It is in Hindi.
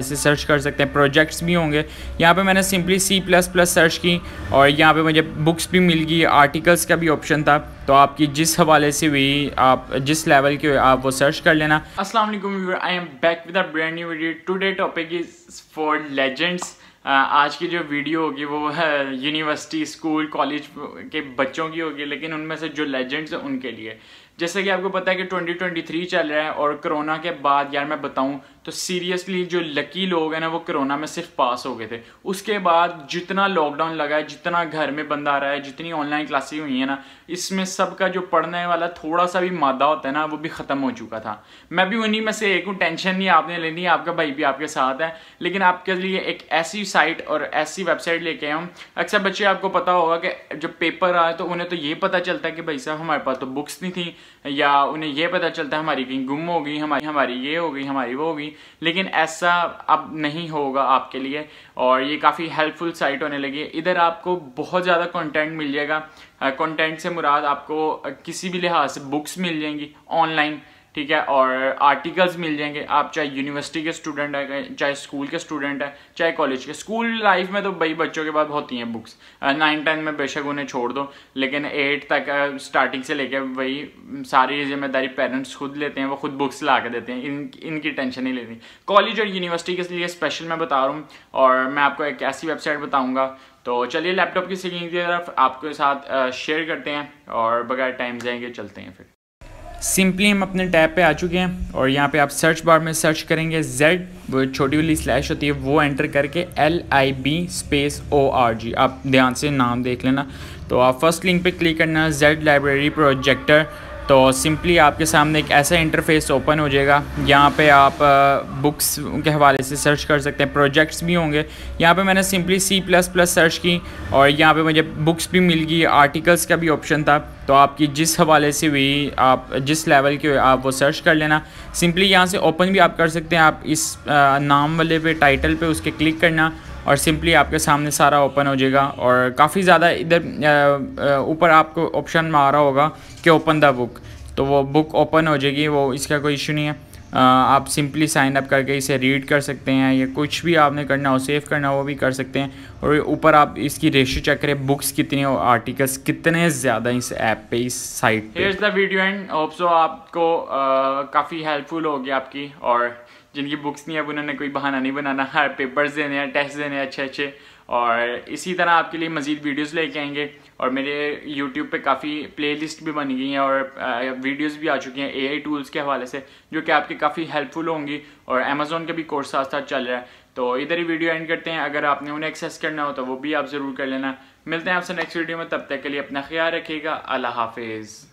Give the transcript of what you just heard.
इसे सर्च कर सकते हैं प्रोजेक्ट्स भी होंगे यहाँ पे मैंने simply C plus plus search की और यहाँ पे मुझे बुक्स भी मिल गई आर्टिकल्स का भी ऑप्शन था तो आपकी जिस हवाले से भी आप जिस लेवल के आप वो सर्च कर लेना अस्सलाम वालेकुम viewer I am back with a brand new video today topic is for legends आज की जो वीडियो होगी वो है यूनिवर्सिटी स्कूल कॉलेज के बच्चों की होगी लेकिन उनमें से जो लेजेंड्स हैं उनके लिए जैसे कि आपको पता है कि 2023 चल रहा है और कोरोना के बाद यार मैं बताऊं तो सीरियसली जो लकी लोग हैं ना वो कोरोना में सिर्फ पास हो गए थे उसके बाद जितना लॉकडाउन लगा है जितना घर में बंदा आ रहा है जितनी ऑनलाइन क्लासेस हुई है ना इसमें सबका जो पढ़ने वाला थोड़ा सा भी मादा होता है ना वो भी ख़त्म हो चुका था मैं भी उन्हीं में से एक हूँ टेंशन नहीं आपने लेनी आपका भाई भी आपके साथ है लेकिन आपके लिए एक ऐसी साइट और ऐसी वेबसाइट लेके आया हूँ अक्सर बच्चे आपको पता होगा कि जब पेपर आए तो उन्हें तो ये पता चलता है कि भाई साहब हमारे पास तो बुक्स नहीं थी या उन्हें ये पता चलता है हमारी कहीं गुम हो गई हमारी हमारी ये हो गई हमारी वो हो गई लेकिन ऐसा अब नहीं होगा आपके लिए और ये काफ़ी हेल्पफुल साइट होने लगी है इधर आपको बहुत ज़्यादा कंटेंट मिल जाएगा कंटेंट से मुराद आपको किसी भी लिहाज से बुक्स मिल जाएंगी ऑनलाइन ठीक है और आर्टिकल्स मिल जाएंगे आप चाहे यूनिवर्सिटी के स्टूडेंट हैं चाहे स्कूल के स्टूडेंट हैं चाहे कॉलेज के स्कूल लाइफ में तो भाई बच्चों के पास होती हैं बुक्स नाइन टेन में बेशक उन्हें छोड़ दो लेकिन एट तक स्टार्टिंग से लेके वही सारी जिम्मेदारी पेरेंट्स खुद लेते हैं वो खुद बुक्स ला के देते हैं इन इनकी टेंशन नहीं लेती कॉलेज और यूनिवर्सिटी के लिए स्पेशल मैं बता रहा हूँ और मैं आपको एक ऐसी वेबसाइट बताऊँगा तो चलिए लैपटॉप की सीखने की तरफ आपके साथ शेयर करते हैं और बगैर टाइम जाएंगे चलते हैं फिर सिंपली हम अपने टैब पे आ चुके हैं और यहाँ पे आप सर्च बार में सर्च करेंगे जेड वो छोटी वाली स्लैश होती है वो एंटर करके L I B space O R G आप ध्यान से नाम देख लेना तो आप फर्स्ट लिंक पे क्लिक करना जेड लाइब्रेरी प्रोजेक्टर तो सिंपली आपके सामने एक ऐसा इंटरफेस ओपन हो जाएगा यहाँ पे आप बुक्स के हवाले से सर्च कर सकते हैं प्रोजेक्ट्स भी होंगे यहाँ पे मैंने simply C plus plus search की और यहाँ पे मुझे बुक्स भी मिल गई आर्टिकल्स का भी ऑप्शन था तो आपकी जिस हवाले से भी आप जिस लेवल के आप वो सर्च कर लेना सिंपली यहाँ से ओपन भी आप कर सकते हैं आप इस नाम वाले पे टाइटल पे उसके क्लिक करना और सिंपली आपके सामने सारा ओपन हो जाएगा और काफ़ी ज़्यादा इधर ऊपर आपको ऑप्शन में आ रहा होगा कि ओपन द बुक तो वो बुक ओपन हो जाएगी वो इसका कोई इशू नहीं है आप सिंपली साइन अप करके इसे रीड कर सकते हैं या कुछ भी आपने करना हो सेव करना हो वो भी कर सकते हैं और ऊपर आप इसकी रेशियो चेक करें बुक्स कितनी और आर्टिकल्स कितने ज़्यादा इस ऐप पे इस साइट पे इज़ द वीडियो एंड ऑप्सो आपको काफ़ी हेल्पफुल होगी आपकी और जिनकी बुक्स नहीं है अब उन्होंने कोई बहाना नहीं बनाना हर पेपर्स देने हैं टेस्ट देने हैं अच्छे अच्छे और इसी तरह आपके लिए मज़ीद वीडियोस लेके आएंगे और मेरे यूट्यूब पे काफ़ी प्लेलिस्ट भी बन गई हैं और वीडियोस भी आ चुकी हैं एआई टूल्स के हवाले से जो कि आपके काफ़ी हेल्पफुल होंगी और अमेज़ोन का भी कोर्स साथ साथ चल रहा है तो इधर ही वीडियो एंड करते हैं अगर आपने उन्हें एक्सेस करना हो तो वो भी आप ज़रूर कर लेना मिलते हैं आपसे नेक्स्ट वीडियो में तब तक के लिए अपना ख्याल रखिएगा अल्लाह हाफिज़